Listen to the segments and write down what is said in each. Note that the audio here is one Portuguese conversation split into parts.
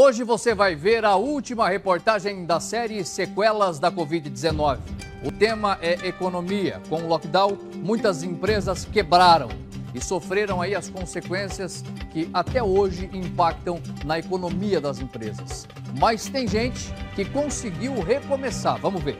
Hoje você vai ver a última reportagem da série Sequelas da Covid-19. O tema é economia. Com o lockdown, muitas empresas quebraram e sofreram aí as consequências que até hoje impactam na economia das empresas. Mas tem gente que conseguiu recomeçar. Vamos ver.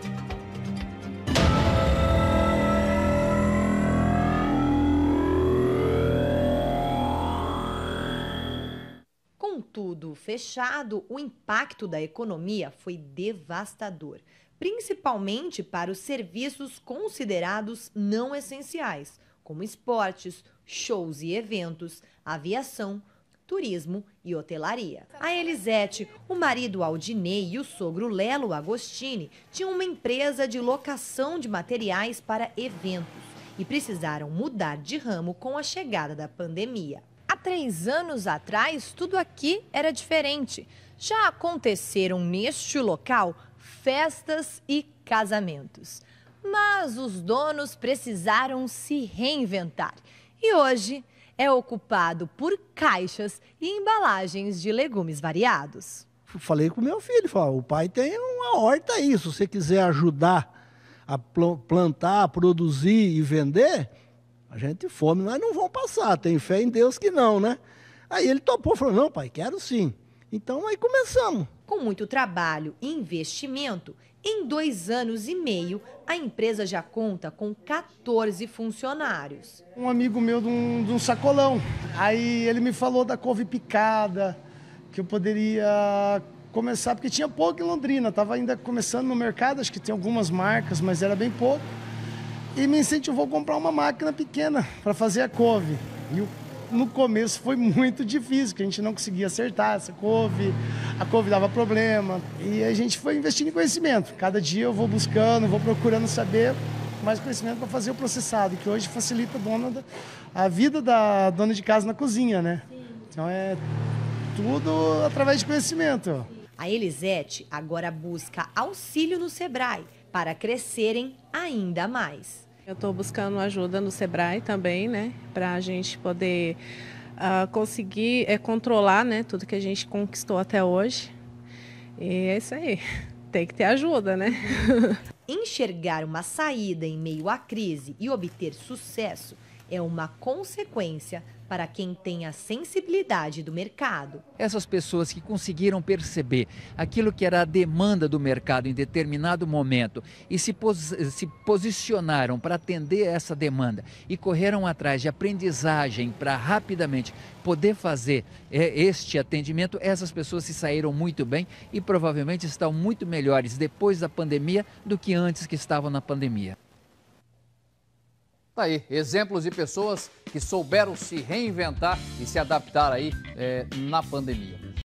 tudo fechado, o impacto da economia foi devastador, principalmente para os serviços considerados não essenciais, como esportes, shows e eventos, aviação, turismo e hotelaria. A Elisete, o marido Aldinei e o sogro Lelo Agostini tinham uma empresa de locação de materiais para eventos e precisaram mudar de ramo com a chegada da pandemia três anos atrás, tudo aqui era diferente. Já aconteceram neste local festas e casamentos. Mas os donos precisaram se reinventar. E hoje é ocupado por caixas e embalagens de legumes variados. Falei com meu filho, falou, o pai tem uma horta aí, se você quiser ajudar a plantar, produzir e vender, a gente fome, nós não vão passar, tenho fé em Deus que não, né? Aí ele topou, falou: não, pai, quero sim. Então aí começamos. Com muito trabalho e investimento, em dois anos e meio, a empresa já conta com 14 funcionários. Um amigo meu de um, de um sacolão. Aí ele me falou da couve picada, que eu poderia começar, porque tinha pouco em Londrina, estava ainda começando no mercado, acho que tem algumas marcas, mas era bem pouco e me incentivou a comprar uma máquina pequena para fazer a couve. E no começo foi muito difícil, que a gente não conseguia acertar essa couve, a couve dava problema. E a gente foi investindo em conhecimento. Cada dia eu vou buscando, vou procurando saber mais conhecimento para fazer o processado, que hoje facilita a, da, a, vida da dona de casa na cozinha, né? Sim. Então é tudo através de conhecimento. A Elisete agora busca auxílio no Sebrae para crescerem ainda mais. Eu estou buscando ajuda no Sebrae também, né, para a gente poder uh, conseguir é, controlar, né, tudo que a gente conquistou até hoje. E é isso aí. Tem que ter ajuda, né? Uhum. Enxergar uma saída em meio à crise e obter sucesso é uma consequência para quem tem a sensibilidade do mercado. Essas pessoas que conseguiram perceber aquilo que era a demanda do mercado em determinado momento e se, pos se posicionaram para atender essa demanda e correram atrás de aprendizagem para rapidamente poder fazer é, este atendimento, essas pessoas se saíram muito bem e provavelmente estão muito melhores depois da pandemia do que antes que estavam na pandemia. Tá aí, exemplos de pessoas que souberam se reinventar e se adaptar aí é, na pandemia.